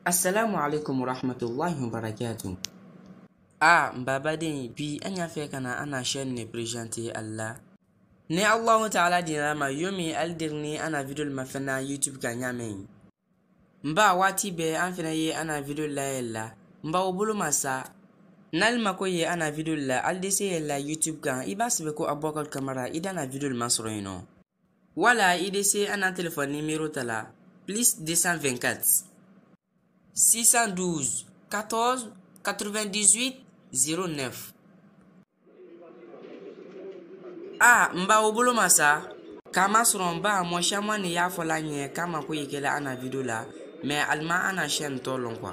Assalamu alaikum warahmatullahi wabarakatuh. A baba bi an ya fɛ kana ana shan ne presente Allah. Ne Allahu ta'ala dina ma yomi aldir ne ana video ma fana YouTube ka nyame. Mba wati be an fana ye ana video la yalla. Mba ubulu masa. Nal mako ye ana video la aldese yalla YouTube kan iba sibe ko abokal kamera na video masro yino. Wala idese ana telephone numero tala. Please 224 612 14 98 09 a n b'aw bolo ma sa kamasɔrɔ n ba mɔgɔ siaman de y'a fɔla n ye k'a ma ko i kɛla an na video la mɛ alima an na chaîne tɔ lɔn kuwa